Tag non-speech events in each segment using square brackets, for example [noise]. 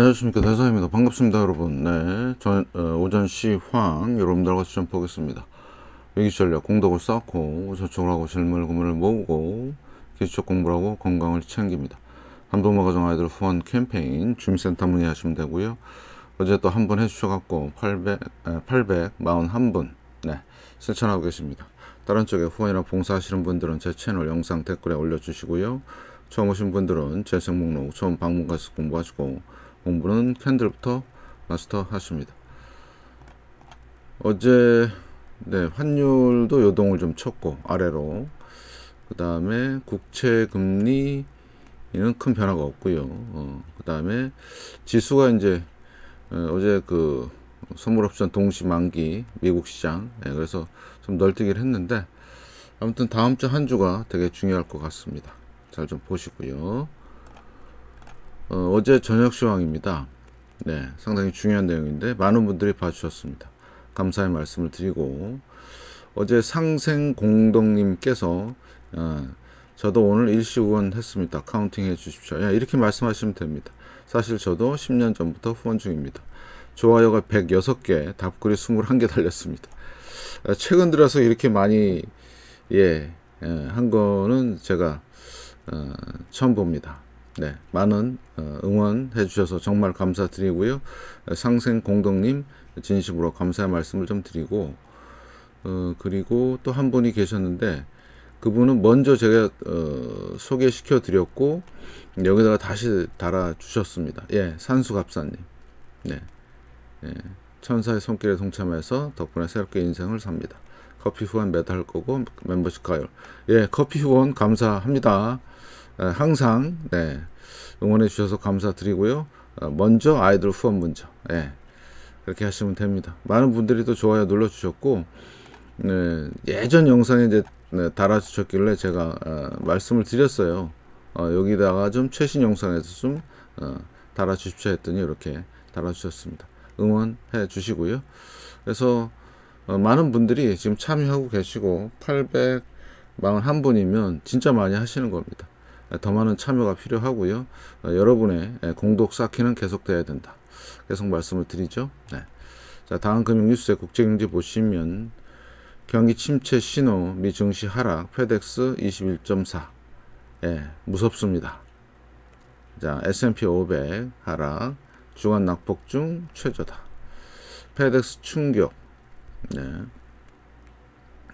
안녕하십니까 대사입니다 반갑습니다 여러분 네 전, 어, 오전 시황 여러분들과 같이 보겠습니다 위기전략 공덕을 쌓고 저축하고 실물 구물을 모으고 기초 공부를 하고 건강을 챙깁니다 한동마 가정 아이들 후원 캠페인 주민센터 문의하시면 되고요 어제 또 한 분 해주셔갖고 800, 에, 841분 네 실천하고 계십니다 다른 쪽에 후원이나 봉사하시는 분들은 제 채널 영상 댓글에 올려주시고요 처음 오신 분들은 재생 목록 처음 방문 가서 공부하시고 공부는 캔들부터 마스터하십니다. 어제 네, 환율도 요동을 좀 쳤고 아래로 그 다음에 국채 금리는 큰 변화가 없고요. 어, 그 다음에 지수가 이제 어, 제그 선물옵션 동시 만기 미국 시장 예, 그래서 좀 널뛰기를 했는데 아무튼 다음 주 한 주가 되게 중요할 것 같습니다. 잘 좀 보시고요. 어, 제 저녁 시황입니다. 네, 상당히 중요한 내용인데 많은 분들이 봐주셨습니다. 감사의 말씀을 드리고 어제 상생공동님께서 어, 저도 오늘 일시후원 했습니다. 카운팅 해주십시오. 야, 이렇게 말씀하시면 됩니다. 사실 저도 10년 전부터 후원 중입니다. 좋아요가 106개, 답글이 21개 달렸습니다. 아, 최근 들어서 이렇게 많이 예, 예, 한 거는 제가 어, 처음 봅니다. 네, 많은 어, 응원해 주셔서 정말 감사드리고요. 상생 공동님 진심으로 감사의 말씀을 좀 드리고 어, 그리고 또 한 분이 계셨는데 그분은 먼저 제가 어, 소개시켜 드렸고 여기다가 다시 달아 주셨습니다. 예, 산수갑사님. 네, 예, 천사의 손길에 동참해서 덕분에 새롭게 인생을 삽니다. 커피 후원 매달 거고 멤버십 가요. 예, 커피 후원 감사합니다. 예, 항상 네, 응원해 주셔서 감사드리고요. 어, 먼저 아이돌 후원 문자 네, 그렇게 하시면 됩니다. 많은 분들이 또 좋아요 눌러주셨고 네, 예전 영상에 이제 네, 달아주셨길래 제가 어, 말씀을 드렸어요. 어, 여기다가 좀 최신 영상에서 좀 어, 달아주십시오 했더니 이렇게 달아주셨습니다. 응원해 주시고요. 그래서 어, 많은 분들이 지금 참여하고 계시고 8 0 0 4한분이면 진짜 많이 하시는 겁니다. 더 많은 참여가 필요하고요. 어, 여러분의 공독 쌓기는 계속돼야 된다. 계속 말씀을 드리죠. 네. 자, 다음 금융뉴스의 국제경제 보시면 경기 침체 신호, 미 증시 하락, 페덱스 21.4. 예, 무섭습니다. 자, S&P 500 하락, 주간 낙폭 중 최저다. 페덱스 충격. 네.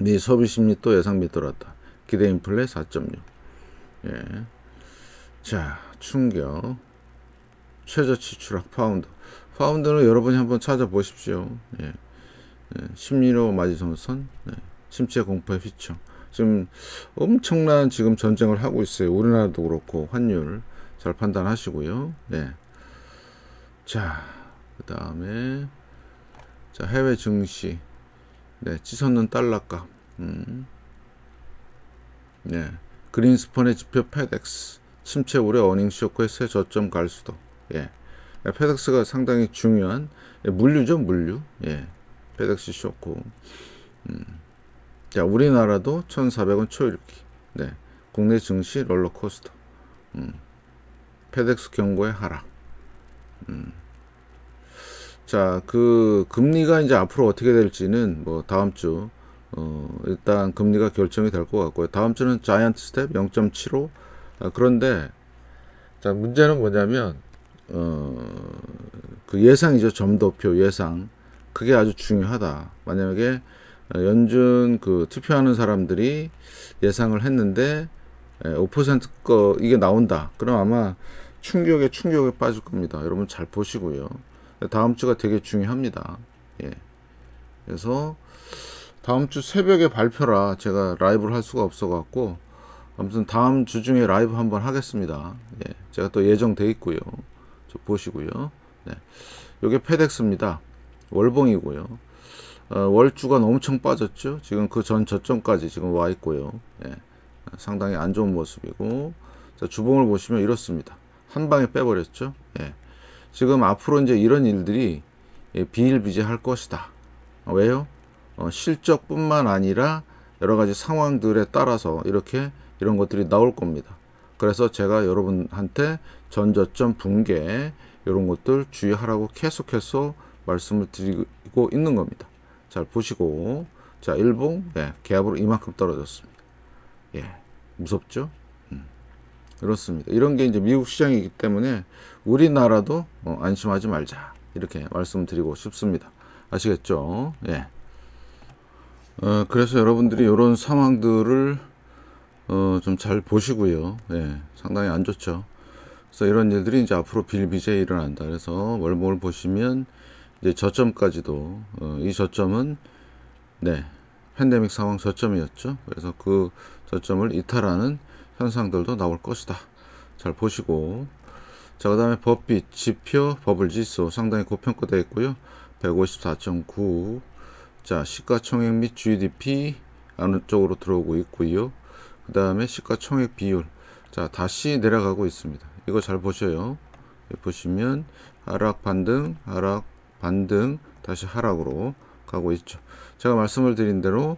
미 소비 심리 또 예상 밑돌았다. 기대 인플레 4.6. 예. 자, 충격. 최저치 추락 파운드. 파운드는 여러분이 한번 찾아보십시오. 예. 예. 심리로 마지선선. 예. 네. 심체 공포의 휘청. 지금 엄청난 지금 전쟁을 하고 있어요. 우리나라도 그렇고 환율 잘 판단하시고요. 예. 자, 그 다음에 자 해외 증시. 네, 치솟는 달러값. 음. 네. 그린스펀의 지표 페덱스 침체 우려 어닝 쇼크의 새 저점 갈 수도. 예. 페덱스가 예, 상당히 중요한 예, 물류죠, 물류. 예. 페덱스 쇼크. 음. 자, 우리나라도 1,400원 초읽기. 네. 국내 증시 롤러코스터. 음. 페덱스 경고의 하락. 음. 자, 그 금리가 이제 앞으로 어떻게 될지는 뭐 다음 주 어, 일단 금리가 결정이 될 것 같고요. 다음 주는 자이언트 스텝 0.75. 아, 그런데 자 문제는 뭐냐면 어, 그 예상이죠. 점도표 예상. 그게 아주 중요하다. 만약에 연준 그 투표하는 사람들이 예상을 했는데 5%거 예, 이게 나온다. 그럼 아마 충격에 충격에 빠질 겁니다. 여러분 잘 보시고요. 다음 주가 되게 중요합니다. 예. 그래서 다음 주 새벽에 발표라 제가 라이브를 할 수가 없어 갖고 아무튼 다음 주 중에 라이브 한번 하겠습니다. 예, 제가 또 예정돼 있고요. 저 보시고요. 네. 요게 패덱스입니다 월봉이고요. 어, 월주간 엄청 빠졌죠. 지금 그 전 저점까지 지금 와 있고요. 예, 상당히 안 좋은 모습이고 자, 주봉을 보시면 이렇습니다. 한 방에 빼버렸죠. 예, 지금 앞으로 이제 이런 일들이 예, 비일비재할 것이다. 아, 왜요? 어, 실적뿐만 아니라 여러 가지 상황들에 따라서 이렇게 이런 것들이 나올 겁니다. 그래서 제가 여러분한테 전저점 붕괴 이런 것들 주의하라고 계속해서 말씀을 드리고 있는 겁니다. 잘 보시고 자 일봉 예, 개합으로 이만큼 떨어졌습니다. 예 무섭죠? 음, 그렇습니다 이런 게 이제 미국 시장이기 때문에 우리나라도 어, 안심하지 말자 이렇게 말씀드리고 싶습니다. 아시겠죠? 예. 어, 그래서 여러분들이 이런 상황들을 어, 좀 잘 보시고요. 예, 상당히 안 좋죠. 그래서 이런 일들이 이제 앞으로 빌비제 일어난다. 그래서 월봉을 보시면 이제 저점까지도 어, 이 저점은 네 팬데믹 상황 저점이었죠. 그래서 그 저점을 이탈하는 현상들도 나올 것이다. 잘 보시고 자 그다음에 법빛 지표 버블 지수 상당히 고평가되어 있고요. 154.9자 시가총액 및 GDP 안쪽으로 들어오고 있고요 그 다음에 시가총액 비율 자 다시 내려가고 있습니다 이거 잘 보셔요 보시면 하락 반등 하락 반등 다시 하락으로 가고 있죠 제가 말씀을 드린 대로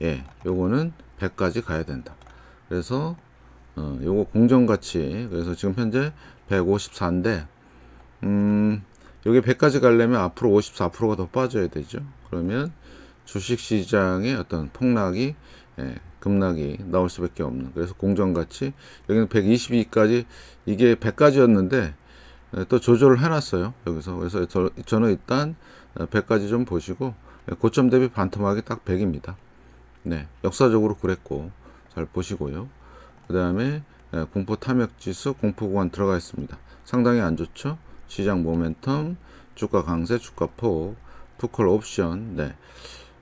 예 요거는 100까지 가야 된다 그래서 어, 요거 공정가치 그래서 지금 현재 154인데 음 여기 100까지 가려면 앞으로 54%가 더 빠져야 되죠. 그러면 주식시장의 어떤 폭락이 예, 급락이 나올 수밖에 없는 그래서 공정가치 여기는 122까지 이게 100까지였는데 예, 또 조절을 해놨어요. 여기서 그래서 저, 는 일단 100까지 좀 보시고 예, 고점 대비 반토막이 딱 100입니다. 네, 역사적으로 그랬고 잘 보시고요. 그 다음에 예, 공포 탐욕 지수 공포구간 들어가 있습니다. 상당히 안 좋죠. 시장 모멘텀, 주가 강세, 주가 폭, 투콜 옵션, 네.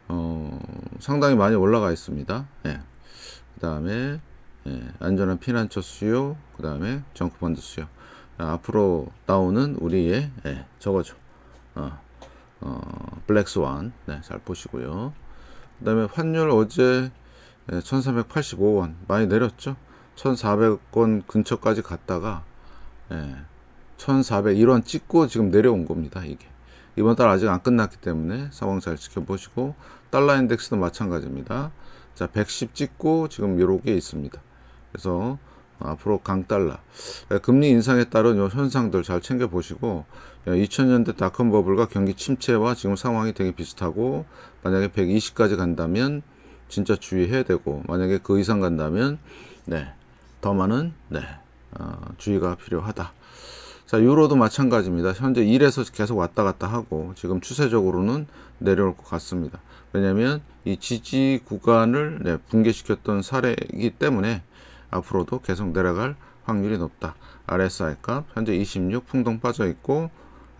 어, 상당히 많이 올라가 있습니다. 네. 예. 그 다음에, 네. 예, 안전한 피난처 수요, 그 다음에 정크펀드 수요. 앞으로 나오는 우리의, 네. 저거죠. 어, 어, 블랙스완, 네. 잘 보시고요. 그 다음에 환율 어제 1385원, 많이 내렸죠? 1400원 근처까지 갔다가, 예. 1401원 찍고 지금 내려온 겁니다. 이게 이번 달 아직 안 끝났기 때문에 상황 잘 지켜보시고 달러 인덱스도 마찬가지입니다. 자, 110 찍고 지금 이렇게 있습니다. 그래서 앞으로 강달러 예, 금리 인상에 따른 요 현상들 잘 챙겨 보시고 2000년대 예, 닷컴 버블과 경기 침체와 지금 상황이 되게 비슷하고 만약에 120까지 간다면 진짜 주의해야 되고 만약에 그 이상 간다면 네더 많은 네 어, 주의가 필요하다. 자 유로도 마찬가지입니다 현재 1에서 계속 왔다 갔다 하고 지금 추세적으로는 내려올 것 같습니다 왜냐하면 이 지지 구간을 네, 붕괴시켰던 사례이기 때문에 앞으로도 계속 내려갈 확률이 높다 RSI 값 현재 26 풍덩 빠져 있고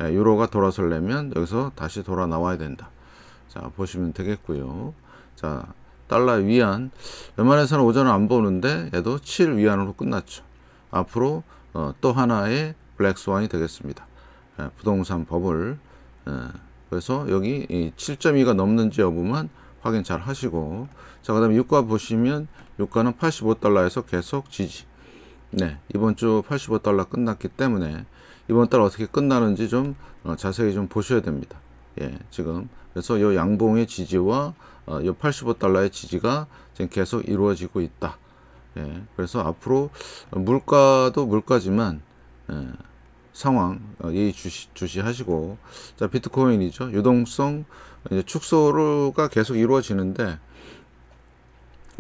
예, 네, 유로가 돌아설려면 여기서 다시 돌아 나와야 된다 자 보시면 되겠고요 자 달러 위안 웬만해서는 오전은 안 보는데 얘도 7 위안으로 끝났죠 앞으로 어, 또 하나의 블랙스완이 되겠습니다. 예, 부동산 버블 예, 그래서 여기 7.2가 넘는지 여부만 확인 잘 하시고 자그 다음에 유가 보시면 유가는 85달러에서 계속 지지 네 이번 주 85달러 끝났기 때문에 이번 달 어떻게 끝나는지 좀 어, 자세히 좀 보셔야 됩니다 예 지금 그래서 요 양봉의 지지와 어, 요 85달러의 지지가 지금 계속 이루어지고 있다 예 그래서 앞으로 물가도 물가지만 예, 상황 어, 예의 주시, 주시하시고 자 비트코인이죠 유동성 축소가 계속 이루어지는데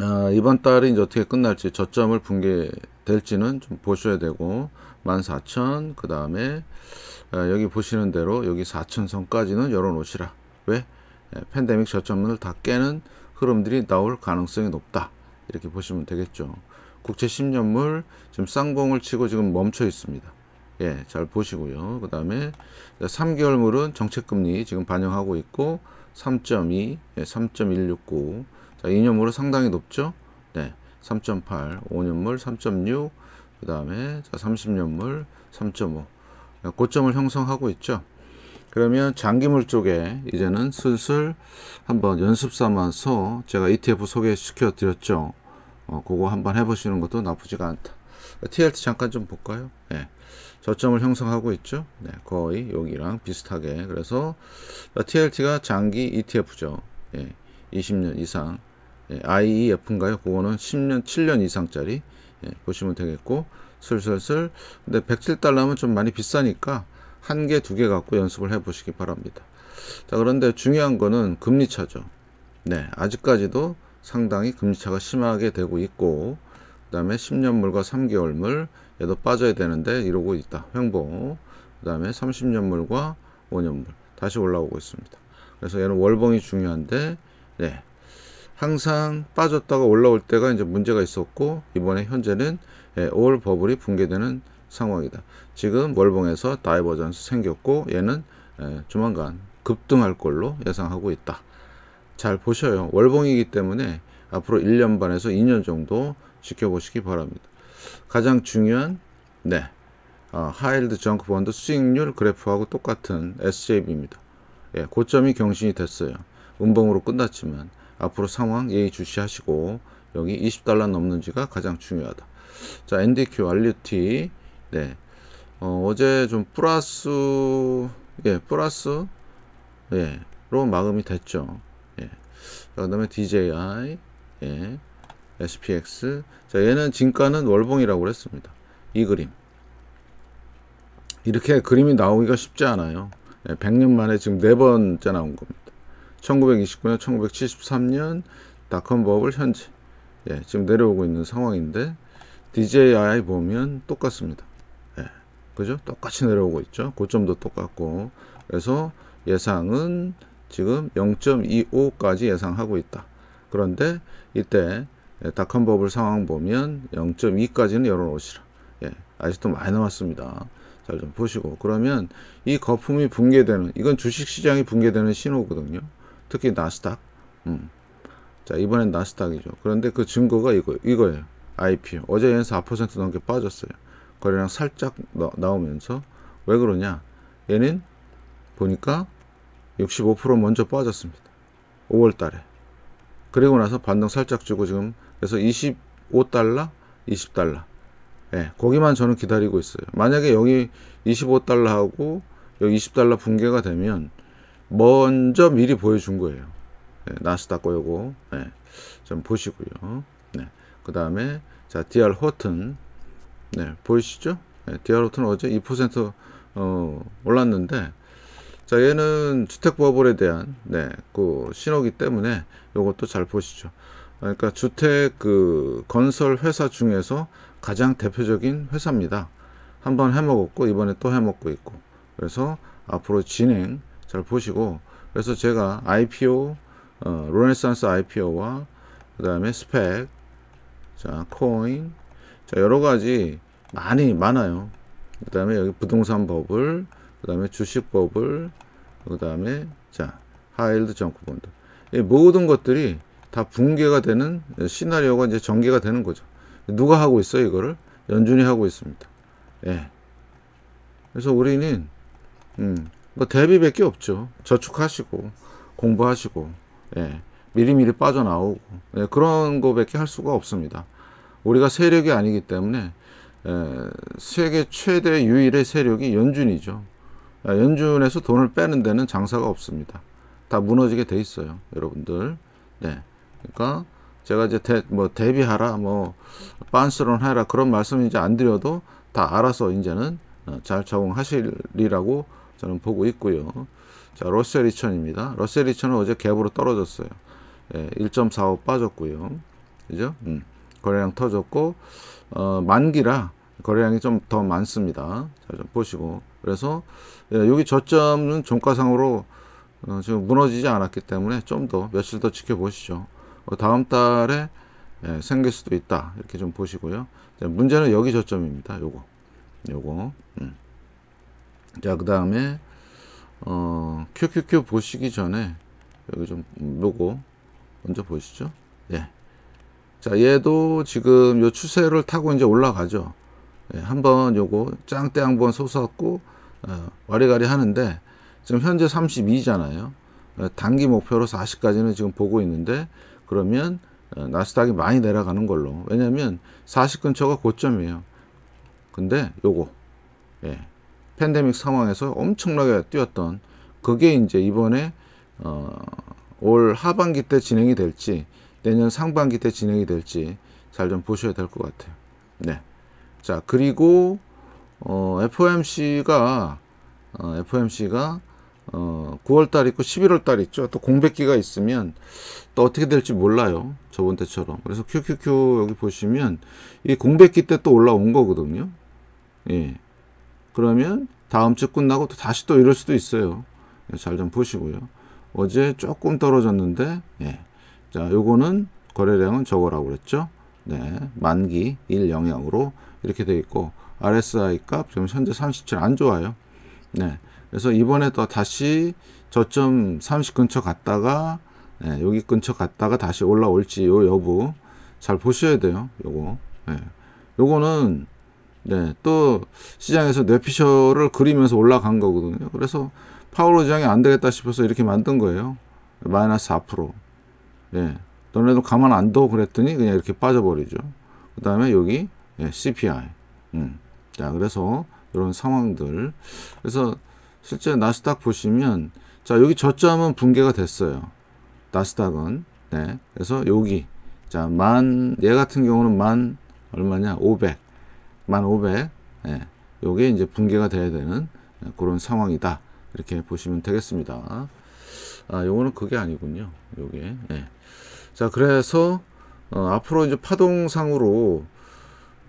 아, 이번 달이 이제 어떻게 끝날지 저점을 붕괴될지는 좀 보셔야 되고 14,000그 다음에 아, 여기 보시는 대로 여기 4,000 선까지는 열어놓으시라 왜? 예, 팬데믹 저점을 다 깨는 흐름들이 나올 가능성이 높다 이렇게 보시면 되겠죠 국제 10년물 지금 쌍봉을 치고 지금 멈춰 있습니다 예, 잘 보시고요. 그 다음에 3개월물은 정책금리 지금 반영하고 있고 3.2, 예, 3.169. 자, 2년물은 상당히 높죠? 네, 3.8, 5년물 3.6, 그 다음에 30년물 3.5. 고점을 형성하고 있죠. 그러면 장기물 쪽에 이제는 슬슬 한번 연습 삼아서 제가 ETF 소개시켜 드렸죠. 어, 그거 한번 해보시는 것도 나쁘지가 않다. TLT 잠깐 좀 볼까요? 예. 저점을 형성하고 있죠. 네, 거의 여기랑 비슷하게. 그래서 TLT가 장기 ETF죠. 예, 20년 이상. 예, IEF인가요? 그거는 10년, 7년 이상짜리. 예, 보시면 되겠고, 슬슬슬. 근데 107달러면 좀 많이 비싸니까 한 개, 두 개 갖고 연습을 해 보시기 바랍니다. 자, 그런데 중요한 거는 금리차죠. 네, 아직까지도 상당히 금리차가 심하게 되고 있고, 그 다음에 10년물과 3개월물, 얘도 빠져야 되는데 이러고 있다. 횡보. 그 다음에 30년물과 5년물 다시 올라오고 있습니다. 그래서 얘는 월봉이 중요한데 네. 항상 빠졌다가 올라올 때가 이제 문제가 있었고 이번에 현재는 예, 올 버블이 붕괴되는 상황이다. 지금 월봉에서 다이버전스 생겼고 얘는 예, 조만간 급등할 걸로 예상하고 있다. 잘 보셔요. 월봉이기 때문에 앞으로 1년 반에서 2년 정도 지켜보시기 바랍니다. 가장 중요한 네 어, 하일드 정크 본드 수익률 그래프하고 똑같은 SJB입니다. 예, 고점이 경신이 됐어요. 음봉으로 끝났지만 앞으로 상황 예의주시하시고 여기 20달러 넘는지가 가장 중요하다. 자 NDQ RUT 네 어, 제좀 플러스 예 플러스 예로 마감이 됐죠. 예. 그 다음에 DJI 예. SPX 자 얘는 진가는 월봉이라고 그랬습니다 이 그림 이렇게 그림이 나오기가 쉽지 않아요 100년 예, 만에 지금 네 번째 나온 겁니다 1929년 1973년 닷컴 버블 현재 예, 지금 내려오고 있는 상황인데 DJI 보면 똑같습니다 예, 그죠 똑같이 내려오고 있죠 고점도 똑같고 그래서 예상은 지금 0.25까지 예상하고 있다 그런데 이때 예, 닷컴버블 상황 보면 0.2까지는 열어놓으시라. 예, 아직도 많이 남았습니다. 잘 좀 보시고 그러면 이 거품이 붕괴되는 이건 주식시장이 붕괴되는 신호거든요. 특히 나스닥. 음. 자 이번엔 나스닥이죠. 그런데 그 증거가 이거 이거예요. IPO 어제 얘는 4% 넘게 빠졌어요. 거래량 살짝 나, 오면서왜 그러냐? 얘는 보니까 65% 먼저 빠졌습니다. 5월 달에. 그리고 나서 반등 살짝 주고 지금 그래서 25달러, 20달러. 예, 거기만 저는 기다리고 있어요. 만약에 여기 25달러하고 여기 20달러 붕괴가 되면 먼저 미리 보여준 거예요. 예, 나스닥 거 요거 예, 좀 보시고요. 네, 그 다음에 자 DR 호튼 네, 보이시죠? 네, 예, DR 호튼 어제 2% 어, 올랐는데 자 얘는 주택 버블에 대한 네, 그 신호기 때문에 요것도 잘 보시죠. 그러니까 주택 그 건설 회사 중에서 가장 대표적인 회사입니다. 한번 해먹었고 이번에 또 해먹고 있고 그래서 앞으로 진행 잘 보시고 그래서 제가 IPO 어, 로네상스 IPO와 그 다음에 스펙 자 코인 자 여러가지 많이 많아요 그 다음에 여기 부동산 버블 그 다음에 주식 버블 그 다음에 자 하일드 정크본드 이 모든 것들이 다 붕괴가 되는 시나리오가 이제 전개가 되는 거죠. 누가 하고 있어 이거를? 연준이 하고 있습니다. 예. 그래서 우리는 음, 뭐 대비밖에 없죠. 저축하시고 공부하시고 예. 미리미리 빠져나오고 예, 그런 거밖에 할 수가 없습니다. 우리가 세력이 아니기 때문에 예, 세계 최대 유일의 세력이 연준이죠. 예, 연준에서 돈을 빼는 데는 장사가 없습니다. 다 무너지게 돼 있어요. 여러분들. 네. 그러니까 제가 이제 대, 뭐 대비하라 뭐 빤스런 해라 그런 말씀 이제 안 드려도 다 알아서 이제는 어, 잘 적응하시리라고 저는 보고 있고요. 자 러셀 2 0입니다 러셀 2 0은 어제 갭으로 떨어졌어요. 예, 1.45 빠졌고요. 그죠? 음, 거래량 터졌고 어, 만기라 거래량이 좀 더 많습니다. 자, 좀 보시고 그래서 예, 여기 저점은 종가상으로 어, 지금 무너지지 않았기 때문에 좀 더 며칠 더 지켜보시죠. 어, 다음 달에 예, 생길 수도 있다 이렇게 좀 보시고요 문제는 여기 저점입니다 요거 요거 음. 자그 다음에 어, QQQ 보시기 전에 여기 좀 요거 먼저 보시죠 예. 자 얘도 지금 요 추세를 타고 이제 올라가죠 예, 한번 요거 짱 때 한번 솟았고 어, 와리가리 하는데 지금 현재 32잖아요 예, 단기 목표로 40까지는 지금 보고 있는데 그러면 어, 나스닥이 많이 내려가는 걸로 왜냐면40 근처가 고점이에요 근데 요거 예, 팬데믹 상황에서 엄청나게 뛰었던 그게 이제 이번에 어, 올 하반기 때 진행이 될지 내년 상반기 때 진행이 될지 잘 좀 보셔야 될 것 같아요 네. 자 그리고 어, FOMC가 어, FOMC가 어, 9월달 있고 11월달 있죠. 또 공백기가 있으면 또 어떻게 될지 몰라요. 저번 때처럼. 그래서 QQQ 여기 보시면 이 공백기 때 또 올라온 거거든요. 예. 그러면 다음 주 끝나고 또 다시 또 이럴 수도 있어요. 예, 잘좀 보시고요. 어제 조금 떨어졌는데 예. 자, 요거는 거래량은 저거라고 그랬죠. 네. 만기 1 영향으로 이렇게 돼 있고 RSI 값 지금 현재 37 안 좋아요. 네. 그래서 이번에 또 다시 저점 30 근처 갔다가 예, 여기 근처 갔다가 다시 올라올지 요 여부 잘 보셔야 돼요. 요거. 예. 요거는 예, 또 시장에서 뇌피셜을 그리면서 올라간 거거든요. 그래서 파월 의장이 안 되겠다 싶어서 이렇게 만든 거예요. 마이너스 앞 예. 너네도 가만 안 둬 그랬더니 그냥 이렇게 빠져버리죠. 그 다음에 여기 예, CPI. 음. 자, 그래서 이런 상황들. 그래서 실제 나스닥 보시면 자 여기 저점은 붕괴가 됐어요. 나스닥은 네 그래서 여기 자 만 얘 같은 경우는 만 얼마냐 500 만 500 예, 요게 이제 붕괴가 돼야 되는 그런 상황이다 이렇게 보시면 되겠습니다. 아 요거는 그게 아니군요. 요게 예. 자 그래서 어, 앞으로 이제 파동상으로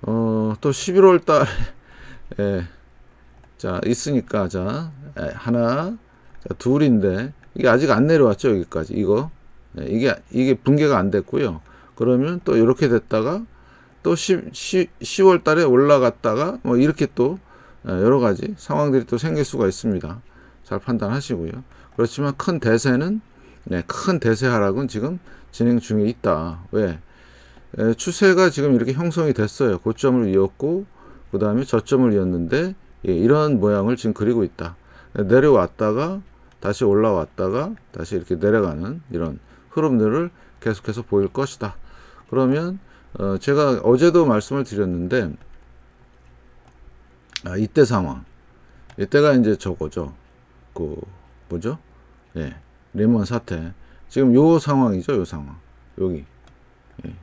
어, 또 11월 달 [laughs] 예, 자, 있으니까, 자, 예, 하나, 자, 둘인데, 이게 아직 안 내려왔죠, 여기까지. 이거. 예, 이게, 이게 붕괴가 안 됐고요. 그러면 또 이렇게 됐다가, 또 10, 10, 월 달에 올라갔다가, 뭐 이렇게 또 예, 여러 가지 상황들이 또 생길 수가 있습니다. 잘 판단하시고요. 그렇지만 큰 대세는, 네, 큰 대세 하락은 지금 진행 중에 있다. 왜? 추세가 지금 이렇게 형성이 됐어요. 고점을 이었고, 그 다음에 저점을 이었는데, 예, 이런 모양을 지금 그리고 있다. 내려왔다가 다시 올라왔다가 다시 이렇게 내려가는 이런 흐름들을 계속해서 보일 것이다. 그러면 어, 제가 어제도 말씀을 드렸는데 아, 이때 상황 이때가 이제 저거죠. 그 뭐죠? 예, 리먼 사태. 지금 요 상황이죠. 요 상황. 여기 예.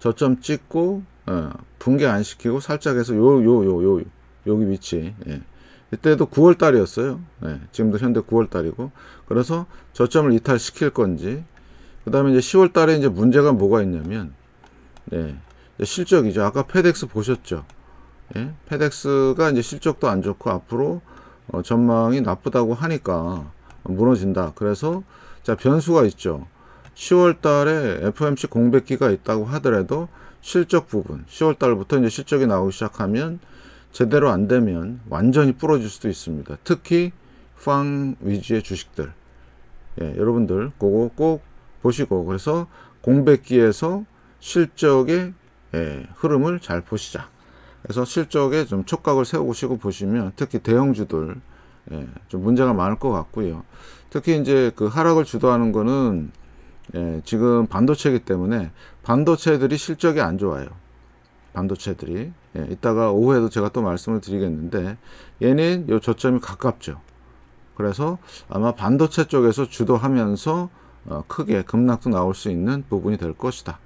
저점 찍고 어, 붕괴 안 시키고 살짝 해서 요요요요 여기 위치 예. 이때도 9월 달이었어요 예. 지금도 현대 9월 달이고 그래서 저점을 이탈시킬 건지 그 다음에 이제 10월 달에 이제 문제가 뭐가 있냐면 예. 실적이죠 아까 페덱스 보셨죠 예? 페덱스가 이제 실적도 안 좋고 앞으로 어, 전망이 나쁘다고 하니까 무너진다 그래서 자 변수가 있죠 10월 달에 FMC 공백기가 있다고 하더라도 실적 부분 10월 달부터 이제 실적이 나오기 시작하면 제대로 안 되면 완전히 부러질 수도 있습니다. 특히 팡 위주의 주식들 예, 여러분들 그거 꼭 보시고 그래서 공백기에서 실적의 예, 흐름을 잘 보시자. 그래서 실적에 좀 촉각을 세우시고 보시면 특히 대형주들 예, 좀 문제가 많을 것 같고요. 특히 이제 그 하락을 주도하는 거는 예, 지금 반도체이기 때문에 반도체들이 실적이 안 좋아요. 반도체들이 예, 이따가 오후에도 제가 또 말씀을 드리겠는데 얘는 요 저점이 가깝죠. 그래서 아마 반도체 쪽에서 주도하면서 어, 크게 급락도 나올 수 있는 부분이 될 것이다.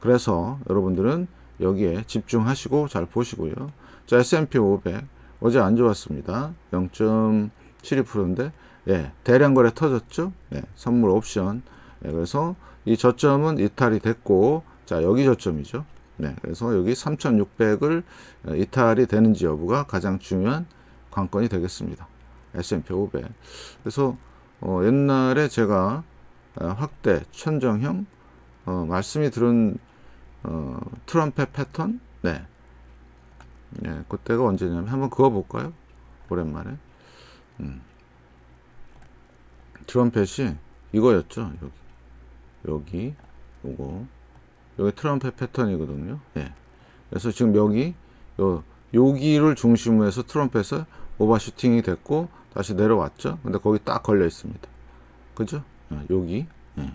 그래서 여러분들은 여기에 집중하시고 잘 보시고요. 자, S&P 500 어제 안 좋았습니다. 0.72%인데 예, 대량 거래 터졌죠. 예, 선물 옵션. 예, 그래서 이 저점은 이탈이 됐고 자, 여기 저점이죠. 네, 그래서 여기 3,600을 이탈이 되는지 여부가 가장 중요한 관건이 되겠습니다. S&P 500. 그래서 어, 옛날에 제가 어, 확대 천정형 어, 말씀이 들은 어, 트럼펫 패턴 네. 네, 그때가 언제냐면 한번 그어 볼까요? 오랜만에 음. 트럼펫이 이거였죠 여기 여기 요거 여기 트럼펫 패턴이거든요. 예. 그래서 지금 여기 요 여기를 중심으로 해서 트럼펫에 오버슈팅이 됐고 다시 내려왔죠. 근데 거기 딱 걸려 있습니다. 그죠? 예, 여기. 예.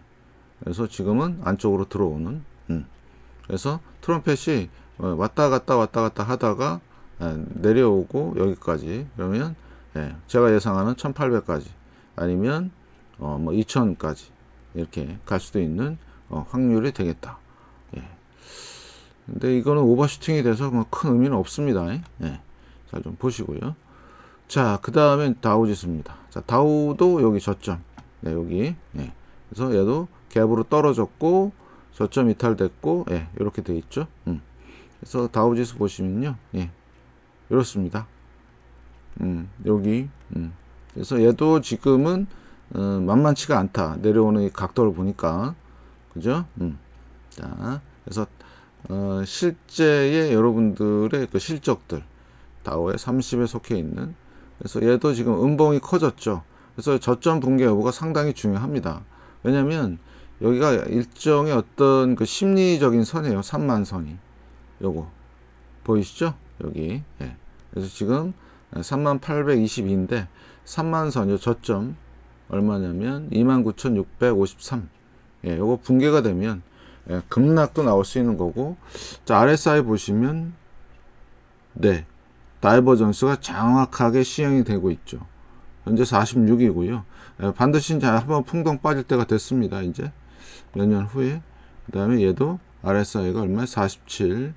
그래서 지금은 안쪽으로 들어오는. 음. 그래서 트럼펫이 어, 왔다 갔다 왔다 갔다 하다가 예, 내려오고 여기까지 그러면 예, 제가 예상하는 1800까지 아니면 어, 뭐 2000까지 이렇게 갈 수도 있는 어, 확률이 되겠다. 근데 이거는 오버슈팅이 돼서 뭐큰 의미는 없습니다. 예. 잘좀 보시고요. 자, 그 다음에 다우지수입니다. 자, 다우도 여기 저점. 네, 여기. 예. 그래서 얘도 갭으로 떨어졌고, 저점 이탈됐고, 예, 이렇게 돼 있죠. 음. 그래서 다우지수 보시면요. 예. 이렇습니다. 음, 여기. 음. 그래서 얘도 지금은, 음, 만만치가 않다. 내려오는 이 각도를 보니까. 그죠? 음. 자, 그래서 어, 실제의 여러분들의 그 실적들 다오의 30에 속해 있는 그래서 얘도 지금 음봉이 커졌죠. 그래서 저점 붕괴 여부가 상당히 중요합니다. 왜냐면 여기가 일정의 어떤 그 심리적인 선이에요. 3만 선이 요거 보이시죠? 여기 예. 그래서 지금 3만 822인데 3만 선요 저점 얼마냐면 29,653 예, 요거 붕괴가 되면 예, 급락도 나올 수 있는 거고 자 RSI 보시면 네 다이버전스가 정확하게 시행이 되고 있죠 현재 46이고요 예, 반드시 이제 한번 풍덩 빠질 때가 됐습니다 이제 몇 년 후에 그 다음에 얘도 RSI가 얼마 47그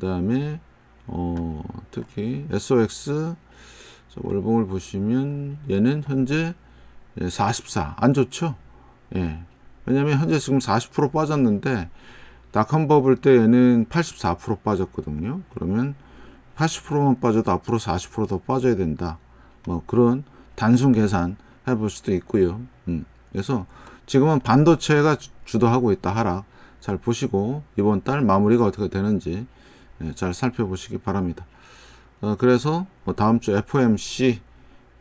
다음에 어, 특히 SOX 월봉을 보시면 얘는 현재 44안 예, 좋죠 예 왜냐면 현재 지금 40% 빠졌는데 낙한 버블 때 얘는 84% 빠졌거든요. 그러면 80%만 빠져도 앞으로 40%더 빠져야 된다. 뭐 그런 단순 계산 해볼 수도 있고요. 음. 그래서 지금은 반도체가 주도하고 있다 하락 잘 보시고 이번 달 마무리가 어떻게 되는지 예, 잘 살펴보시기 바랍니다. 어, 그래서 뭐 다음 주 FOMC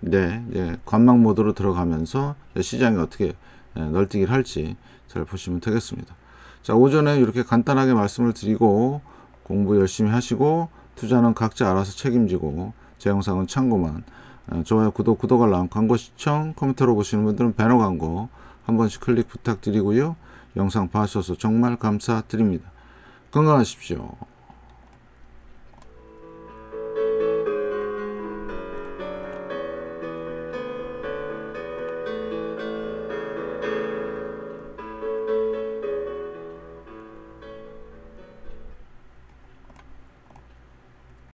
네, 예, 관망 모드로 들어가면서 시장이 어떻게 예, 널뛰기를 할지 잘 보시면 되겠습니다. 자 오전에 이렇게 간단하게 말씀을 드리고 공부 열심히 하시고 투자는 각자 알아서 책임지고 제 영상은 참고만 예, 좋아요 구독 구독 알람 광고 시청 컴퓨터로 보시는 분들은 배너 광고 한 번씩 클릭 부탁드리고요 영상 봐주셔서 정말 감사드립니다 건강하십시오